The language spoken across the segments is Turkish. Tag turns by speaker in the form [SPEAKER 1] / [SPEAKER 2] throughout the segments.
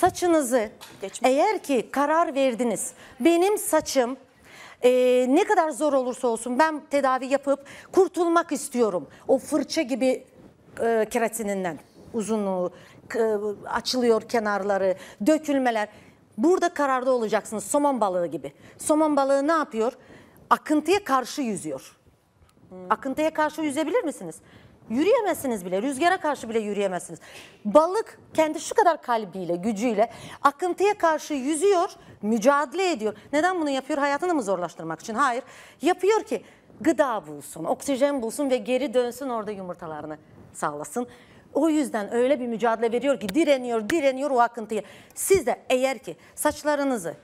[SPEAKER 1] saçınızı Geçmiş. eğer ki karar verdiniz benim saçım e, ne kadar zor olursa olsun ben tedavi yapıp kurtulmak istiyorum o fırça gibi e, keratininden uzunluğu e, açılıyor kenarları dökülmeler burada kararda olacaksınız somon balığı gibi somon balığı ne yapıyor akıntıya karşı yüzüyor. Hmm. Akıntıya karşı yüzebilir misiniz? Yürüyemezsiniz bile. Rüzgara karşı bile yürüyemezsiniz. Balık kendi şu kadar kalbiyle, gücüyle akıntıya karşı yüzüyor, mücadele ediyor. Neden bunu yapıyor? Hayatını mı zorlaştırmak için? Hayır. Yapıyor ki gıda bulsun, oksijen bulsun ve geri dönsün orada yumurtalarını sağlasın. O yüzden öyle bir mücadele veriyor ki direniyor, direniyor o akıntıya. Siz de eğer ki saçlarınızı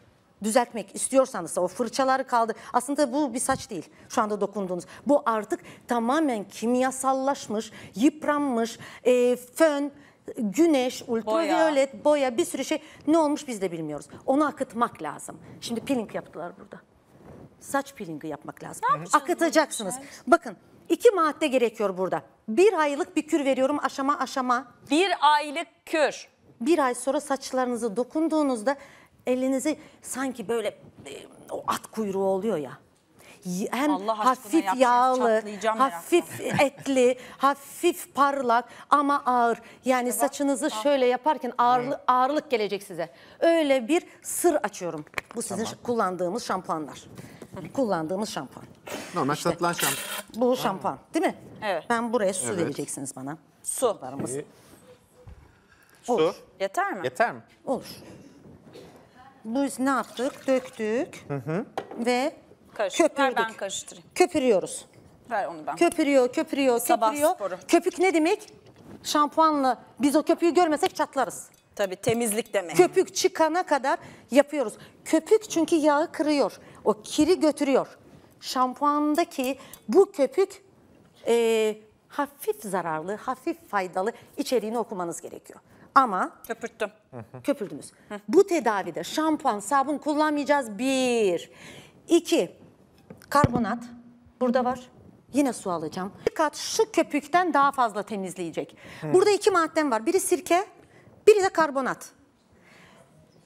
[SPEAKER 1] düzeltmek istiyorsanız o fırçaları kaldı. Aslında bu bir saç değil şu anda dokunduğunuz. Bu artık tamamen kimyasallaşmış, yıpranmış, e, fön, güneş, ultraviyolet, boya. boya bir sürü şey ne olmuş biz de bilmiyoruz. Onu akıtmak lazım. Şimdi peeling yaptılar burada. Saç peelingi yapmak lazım. Akıtacaksınız. Bakın iki madde gerekiyor burada. Bir aylık bir kür veriyorum aşama aşama. Bir aylık kür. Bir ay sonra saçlarınızı dokunduğunuzda elinizi sanki böyle e, o at kuyruğu oluyor ya. Hem Allah hafif yağlı, hafif etli, hafif parlak ama ağır. Yani evet. saçınızı ah. şöyle yaparken ağırlı, ağırlık gelecek size. Öyle bir sır açıyorum. Bu sizin tamam. kullandığımız şampuanlar. kullandığımız şampuan. Normal işte. satılan şampuan. Bu şampuan değil mi? Evet. Ben buraya su evet. vereceksiniz bana. Su. Su. Olur. Yeter mi? Yeter mi? Olur. Biz ne yaptık? Döktük hı hı. ve
[SPEAKER 2] Karıştır. Köpürdük. Ver ben karıştırayım.
[SPEAKER 1] köpürüyoruz.
[SPEAKER 2] Ver onu ben. Köpürüyor, köpürüyor, Sabah köpürüyor. sporu. Köpük
[SPEAKER 1] ne demek? Şampuanla biz o köpüğü görmesek çatlarız. Tabii temizlik demek. Köpük çıkana kadar yapıyoruz. Köpük çünkü yağı kırıyor. O kiri götürüyor. Şampuandaki bu köpük e, hafif zararlı, hafif faydalı içeriğini okumanız gerekiyor. Ama köpürttüm. Köpürdünüz. Bu tedavide şampuan, sabun kullanmayacağız. Bir. iki Karbonat burada var. Yine su alacağım. Bir kat şu köpükten daha fazla temizleyecek. Burada iki maddem var. Biri sirke, biri de karbonat.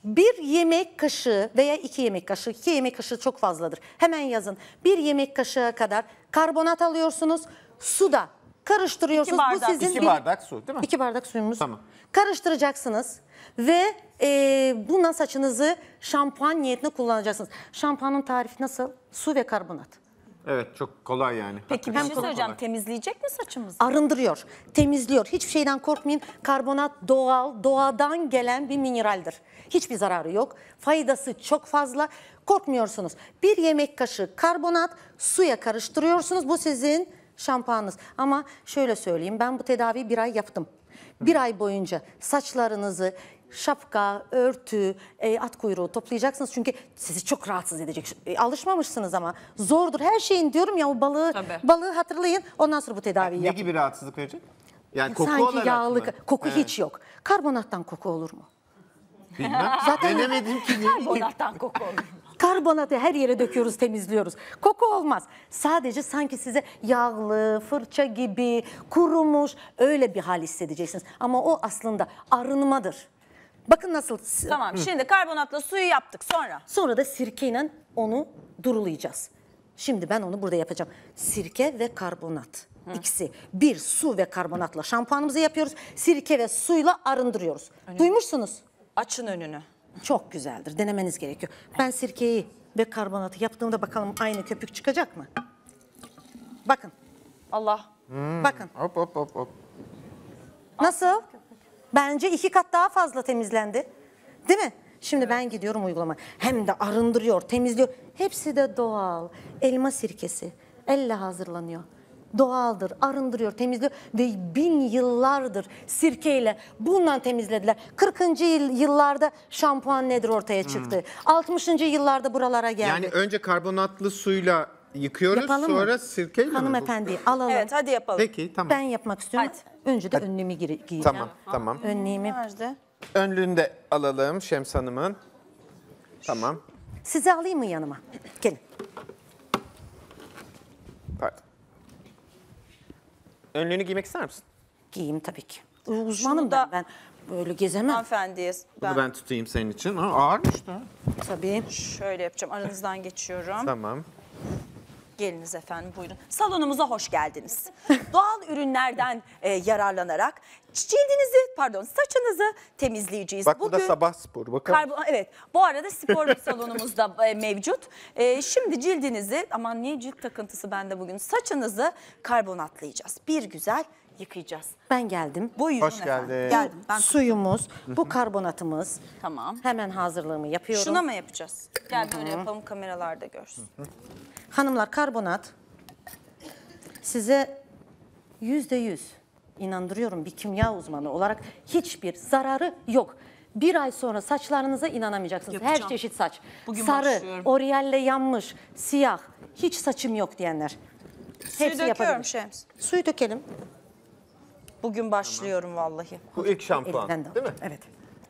[SPEAKER 1] Bir yemek kaşığı veya iki yemek kaşığı, iki yemek kaşığı çok fazladır. Hemen yazın. Bir yemek kaşığı kadar karbonat alıyorsunuz. Su da Karıştırıyorsunuz. İki bardak. Bu sizin iki bardak su değil mi? İki bardak suyumuz. Tamam. Karıştıracaksınız ve e, bununla saçınızı şampuan niyetine kullanacaksınız. Şampuanın tarifi nasıl? Su ve karbonat.
[SPEAKER 2] Evet çok kolay yani. Peki bir Hakikaten şey söyleyeceğim. kolay. Temizleyecek mi saçımızı?
[SPEAKER 1] Arındırıyor, temizliyor. Hiçbir şeyden korkmayın. Karbonat doğal, doğadan gelen bir mineraldir. Hiçbir zararı yok. Faydası çok fazla. Korkmuyorsunuz. Bir yemek kaşığı karbonat suya karıştırıyorsunuz. Bu sizin şampuanınız. Ama şöyle söyleyeyim ben bu tedaviyi bir ay yaptım. Bir ay boyunca saçlarınızı şapka, örtü, e, at kuyruğu toplayacaksınız. Çünkü sizi çok rahatsız edecek. E, alışmamışsınız ama zordur. Her şeyin diyorum ya o balığı Tabii. balığı hatırlayın. Ondan sonra bu tedaviyi Ne yapın. gibi rahatsızlık
[SPEAKER 2] verecek? Yani koku Sanki yağlı, mı?
[SPEAKER 1] koku Evet. hiç yok. Karbonattan koku olur mu?
[SPEAKER 2] Bilmem. Zaten Denemedim ki. Karbonattan koku olur.
[SPEAKER 1] Karbonatı her yere döküyoruz, temizliyoruz. Koku olmaz. Sadece sanki size yağlı, fırça gibi, kurumuş öyle bir hal hissedeceksiniz. Ama o aslında arınmadır. Bakın
[SPEAKER 2] nasıl. Tamam şimdi karbonatla suyu yaptık sonra.
[SPEAKER 1] Sonra da sirkeyle onu durulayacağız. Şimdi ben onu burada yapacağım. Sirke ve karbonat. İkisi. Bir su ve karbonatla şampuanımızı yapıyoruz. Sirke ve suyla arındırıyoruz. Önemli. Duymuşsunuz. Açın önünü. Çok güzeldir. Denemeniz gerekiyor. Ben sirkeyi ve karbonatı yaptığımda bakalım aynı köpük çıkacak mı? Bakın. Allah.
[SPEAKER 2] Hmm. Bakın. Hop hop hop hop.
[SPEAKER 1] Nasıl? Bence iki kat daha fazla temizlendi. Değil mi? Şimdi ben gidiyorum uygulama. Hem de arındırıyor, temizliyor. Hepsi de doğal. Elma sirkesi. Elle hazırlanıyor doğaldır, arındırıyor, temizliyor ve bin yıllardır sirkeyle bundan temizlediler. 40. yıllarda şampuan nedir ortaya hmm. çıktı. Hmm. 60. yıllarda buralara geldi. Yani
[SPEAKER 2] önce karbonatlı suyla yıkıyoruz yapalım sonra mı? sirkeyle Hanımefendi mi? alalım.
[SPEAKER 1] Evet hadi yapalım. Peki tamam. Ben yapmak istiyorum. Hadi. Önce de hadi. önlüğümü giyeceğim. Tamam tamam. Önlüğümü. Nerede?
[SPEAKER 2] Önlüğünü de alalım Şems Hanım'ın. Tamam.
[SPEAKER 1] Sizi alayım mı yanıma? Gelin. Önlüğünü giymek
[SPEAKER 2] ister misin? Giyeyim tabii ki. Uzmanım da... ben. Böyle gezemem. Hanımefendiye Ben... ben ben tutayım senin için. Ha, ağırmış da. tabii. şöyle yapacağım. Aranızdan geçiyorum. Tamam. Geliniz efendim buyurun. Salonumuza hoş geldiniz. Doğal ürünlerden e, yararlanarak cildinizi pardon saçınızı temizleyeceğiz. Bak bu da sabah spor bakalım. evet bu arada spor salonumuzda e, mevcut. E, şimdi cildinizi aman niye cilt takıntısı bende bugün saçınızı karbonatlayacağız. Bir güzel yıkayacağız.
[SPEAKER 1] Ben geldim. Buyurun Hoş efendim. geldin. Geldim. Ben Suyumuz, bu karbonatımız. Tamam. Hemen hazırlığımı yapıyorum. Şuna mı
[SPEAKER 2] yapacağız? Gel böyle yapalım kameralarda görsün.
[SPEAKER 1] Hanımlar karbonat size yüzde yüz inandırıyorum bir kimya uzmanı olarak hiçbir zararı yok. Bir ay sonra saçlarınıza inanamayacaksınız. Her çeşit saç. Bugün Sarı, oryalle yanmış, siyah, hiç saçım yok diyenler.
[SPEAKER 2] Suyu döküyorum Şems. Suyu dökelim. Bugün başlıyorum vallahi. Bu ilk şampuan Elinden değil mi? Evet.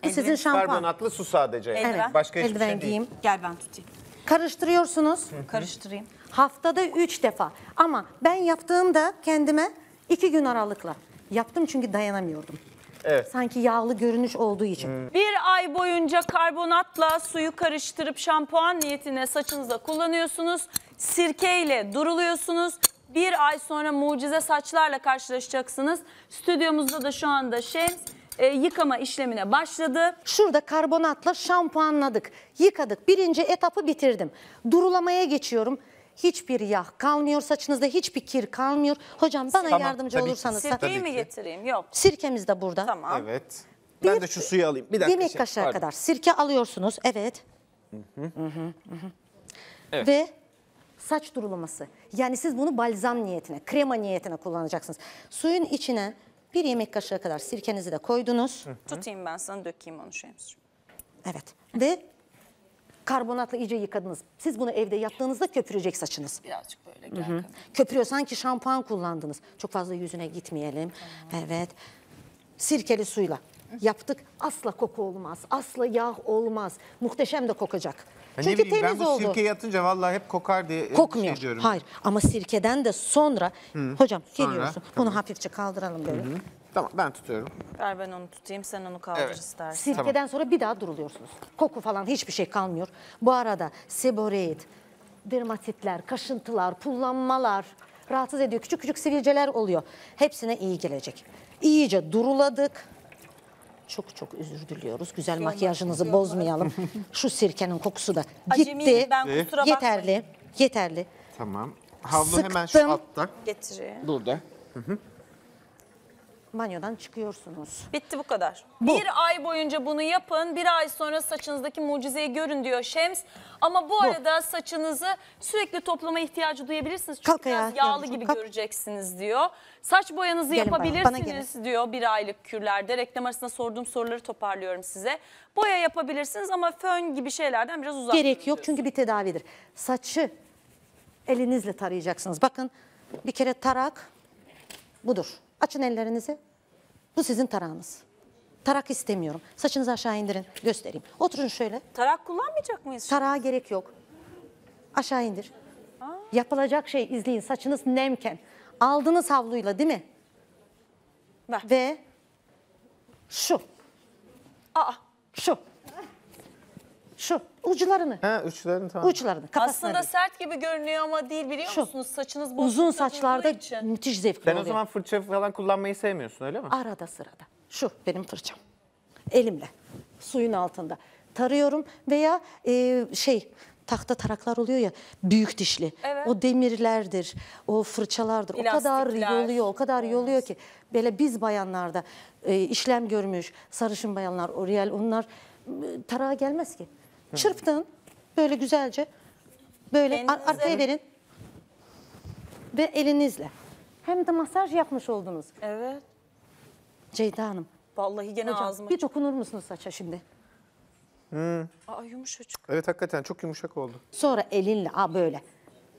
[SPEAKER 2] Bu sizin şampuan. Karbonatlı su sadece. Evet. Başka hiçbir şey Eldiven şey değil. giyeyim. Gel ben tutayım. Karıştırıyorsunuz.
[SPEAKER 1] Karıştırayım. Haftada üç defa. Ama ben yaptığımda kendime iki gün aralıkla. Yaptım çünkü dayanamıyordum. Evet. Sanki yağlı görünüş olduğu için.
[SPEAKER 2] Bir ay boyunca karbonatla suyu karıştırıp şampuan niyetine saçınıza kullanıyorsunuz. Sirkeyle duruluyorsunuz. Bir ay sonra mucize saçlarla karşılaşacaksınız. Stüdyomuzda da şu anda Şems e, yıkama işlemine başladı. Şurada
[SPEAKER 1] karbonatla şampuanladık, yıkadık. Birinci etapı bitirdim. Durulamaya geçiyorum. Hiçbir yağ kalmıyor saçınızda, hiçbir kir kalmıyor. Hocam bana Tamam, yardımcı olursanız. Sirkeyi mi getireyim? Yok. Sirkemiz de burada. Tamam. Evet. Bir- Ben de şu suyu alayım. Bir dakika. Yemek kaşığı pardon. kadar sirke alıyorsunuz. Evet. Hı hı. Hı hı. Evet. Ve saç durulaması. Yani siz bunu balzam niyetine, krema niyetine kullanacaksınız. Suyun içine bir yemek kaşığı kadar sirkenizi de koydunuz.
[SPEAKER 2] Tutayım ben sana dökeyim onu Şems'ciğim.
[SPEAKER 1] Evet ve karbonatla iyice yıkadınız. Siz bunu evde yaptığınızda köpürecek saçınız.
[SPEAKER 2] Birazcık böyle
[SPEAKER 1] gel. Hı hı. Köpürüyor sanki şampuan kullandınız. Çok fazla yüzüne gitmeyelim. Tamam. Evet. Sirkeli suyla yaptık asla koku olmaz. Asla yağ olmaz. Muhteşem de kokacak. Ya Çünkü bileyim, temiz ben bu oldu. sirke
[SPEAKER 2] yatınca vallahi hep kokar diye şey Kokmuyor. Şey diyorum. Hayır
[SPEAKER 1] ama sirkeden de sonra Hı. hocam Sonra, geliyorsun. Bunu hafifçe kaldıralım böyle. Tamam ben tutuyorum.
[SPEAKER 2] Ver ben onu tutayım sen onu kaldır Evet. istersen. Sirkeden
[SPEAKER 1] sonra bir daha duruluyorsunuz. Koku falan hiçbir şey kalmıyor. Bu arada seboreit, dermatitler, kaşıntılar, pullanmalar rahatsız ediyor. Küçük küçük sivilceler oluyor. Hepsine iyi gelecek. İyice duruladık çok çok özür diliyoruz. Güzel makyajınızı bozmayalım. Şu sirkenin kokusu da gitti. Acemiyim ben kusura bakmayın. Yeterli, yeterli.
[SPEAKER 2] Tamam. Havlu hemen şu Sıktım. altta. Getireyim. Burada banyodan çıkıyorsunuz. Bitti bu kadar. Bu. Bir ay boyunca bunu yapın. Bir ay sonra saçınızdaki mucizeyi görün diyor Şems. Ama bu, bu. arada saçınızı sürekli toplama ihtiyacı duyabilirsiniz. Çünkü Kalk biraz ya, yağlı gibi Kalk. göreceksiniz diyor. Saç boyanızı gelin yapabilirsiniz diyor bir aylık kürlerde. Reklam arasında sorduğum soruları toparlıyorum size. Boya yapabilirsiniz ama fön gibi şeylerden biraz uzak Gerek yok
[SPEAKER 1] çünkü bir tedavidir. Saçı elinizle tarayacaksınız. Bakın bir kere tarak budur. Açın ellerinizi. Bu sizin tarağınız. Tarak istemiyorum. Saçınızı aşağı indirin. Göstereyim. Oturun şöyle. Tarak kullanmayacak mıyız? Tarağa gerek yok. Aşağı indir. Aa. Yapılacak şey izleyin. Saçınız nemken. Aldınız havluyla değil mi? Ver. Ve şu. Aa. Şu. Şu ucularını. Ha uçlarını tamam. Uçlarını Aslında değil.
[SPEAKER 2] sert gibi görünüyor ama değil biliyor Şu, musunuz? Saçınız bozuk. Uzun
[SPEAKER 1] saçlarda için. müthiş zevkli Sen oluyor. o zaman
[SPEAKER 2] fırça falan kullanmayı sevmiyorsun öyle mi? Arada
[SPEAKER 1] sırada. Şu benim fırçam. Elimle. Suyun altında. Tarıyorum veya e, şey tahta taraklar oluyor ya büyük dişli. Evet. O demirlerdir, o fırçalardır. O kadar yoluyor, o kadar yoluyor ki böyle biz bayanlarda e, işlem görmüş sarışın bayanlar, oriyel onlar e, tarağa gelmez ki. Çırptın böyle güzelce böyle ar arkaya verin ve elinizle. Hem de masaj yapmış oldunuz. Evet. Ceyda Hanım
[SPEAKER 2] Vallahi gene hocam ağzıma.
[SPEAKER 1] bir dokunur musunuz saça şimdi?
[SPEAKER 2] Hmm. Aa yumuşacık. Evet hakikaten çok yumuşak oldu.
[SPEAKER 1] Sonra elinle a böyle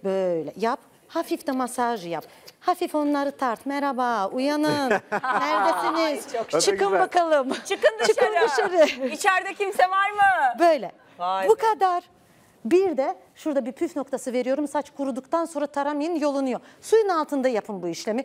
[SPEAKER 1] böyle yap. Hafif de masaj yap. Hafif onları tart. Merhaba, uyanın. Neredesiniz?
[SPEAKER 2] Çok Çıkın güzel. bakalım.
[SPEAKER 1] Çıkın dışarı. Çıkın dışarı. İçeride kimse var mı? Böyle. Vay Bu be. kadar. Bir de şurada bir püf noktası veriyorum. Saç kuruduktan sonra taramayın yolunuyor. Suyun altında yapın bu işlemi.